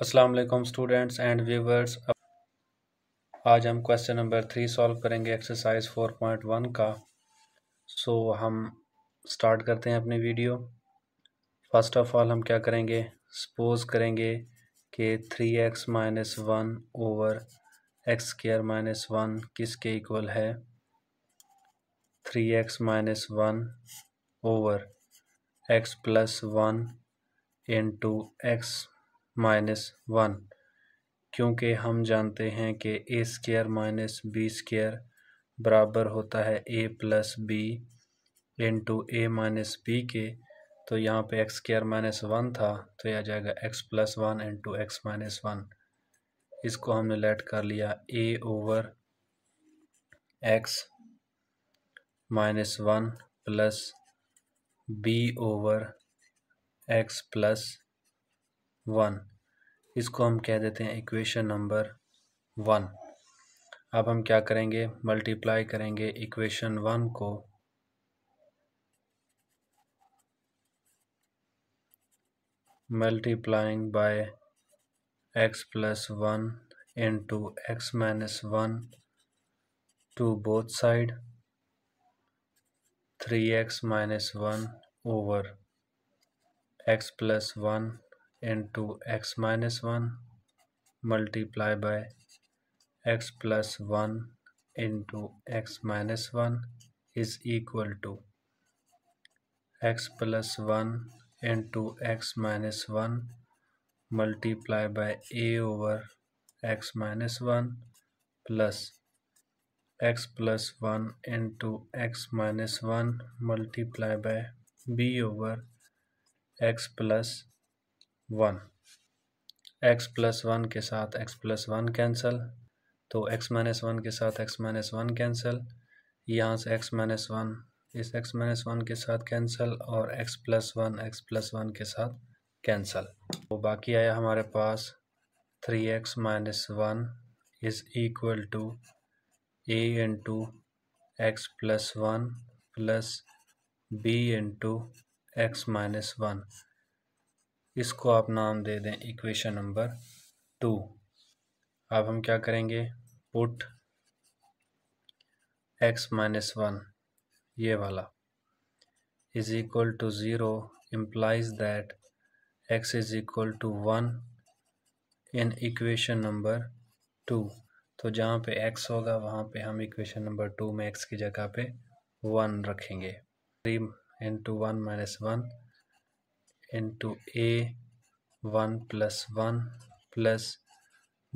Aslam students and viewers आज हम question number three solve करेंगे एक्सरसाइज फोर पॉइंट वन का सो so, हम स्टार्ट करते हैं अपनी वीडियो फर्स्ट ऑफ ऑल हम क्या करेंगे सपोज करेंगे कि three x minus one over x square minus one किस के इक्वल है three x minus one over x plus one into x minus one क्योंकि हम जानते हैं कि A square minus B square बराबर होता है A plus B into A minus B के तो यहाँ पे एक्स स्केयर माइनस वन था तो यह आ जाएगा x plus one into x minus one इसको हमने लेट कर लिया A over x minus one plus B over x plus one इसको हम कह देते हैं इक्वेशन नंबर वन अब हम क्या करेंगे मल्टीप्लाई करेंगे इक्वेशन वन को multiplying by x plus one into x minus one to both side three x minus one over x plus one into x minus 1 multiply by x plus 1 into x minus 1 is equal to x plus 1 into x minus 1 multiply by a over x minus 1 plus x plus 1 into x minus 1 multiply by b over x plus one x plus one के साथ x plus one cancel तो x minus one के साथ x minus one cancel यहाँ से x minus one इस x minus one के साथ कैंसिल और x plus one x plus one के साथ कैंसिल तो बाकी आया हमारे पास three x minus one is equal to A into x plus one plus B into x minus one इसको आप नाम दे दें इक्वेशन नंबर टू अब हम क्या करेंगे पुट एक्स माइनस वन ये वाला is equal to zero implies that x is equal to one in equation number two तो जहाँ पे एक्स होगा वहाँ पे हम इक्वेशन नंबर टू में एक्स की जगह पे वन रखेंगे three into one minus one into a 1 plus 1 plus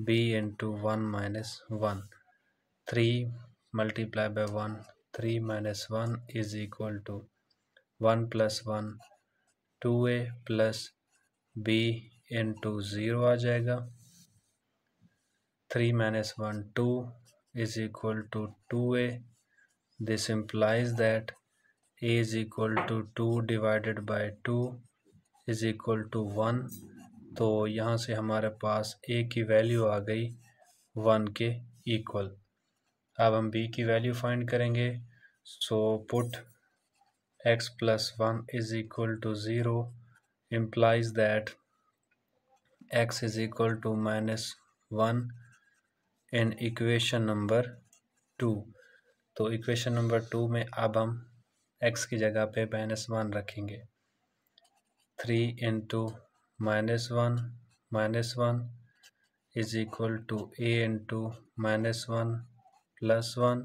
b into 1 minus 1 3 multiplied by 1 3 minus 1 is equal to 1 plus 1 2a plus b into 0 आ जाएगा 3 minus 1 2 is equal to 2a this implies that a is equal to 2 divided by 2 is equal to one तो यहाँ से हमारे पास ए की value आ गई one के equal अब हम बी की वैल्यू फाइंड करेंगे so put x plus one is equal to zero implies that x is equal to minus one in equation number two तो इक्वेशन नंबर टू में अब हम एक्स की जगह पे माइनस वन रखेंगे three into minus one minus one is equal to A into minus one plus one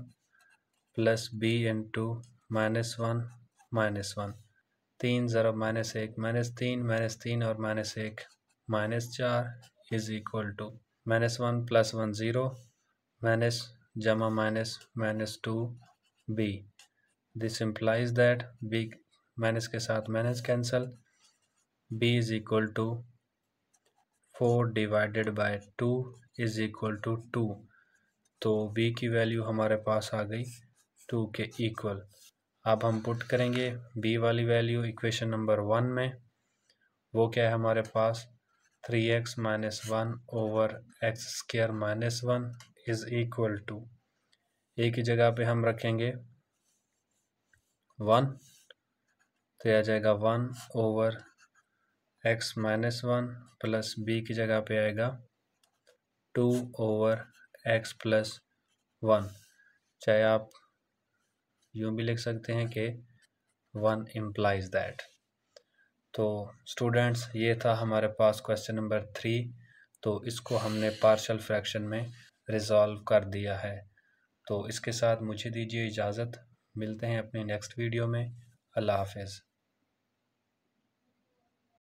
plus B into minus one minus one तीन ज़रा माइनस एक माइनस तीन माइनस तीन और माइनस एक माइनस चार is equal to minus one plus one zero minus जमा minus minus two B this implies that B minus के साथ minus cancel b is equal to four divided by two is equal to two तो b की वैल्यू हमारे पास आ गई to के इक्वल अब हम पुट करेंगे b वाली वैल्यू इक्वेशन नंबर वन में वो क्या है हमारे पास three x minus one over x square minus one is equal to A की जगह पे हम रखेंगे वन तो आ जाएगा one over x minus one plus B की जगह पे आएगा two over x plus one चाहे आप यूँ भी लिख सकते हैं कि वन इम्प्लाइज दैट तो स्टूडेंट्स ये था हमारे पास क्वेश्चन नंबर थ्री तो इसको हमने पार्शल फ्रैक्शन में रिजॉल्व कर दिया है तो इसके साथ मुझे दीजिए इजाज़त मिलते हैं अपने नेक्स्ट वीडियो में अल्लाह हाफिज़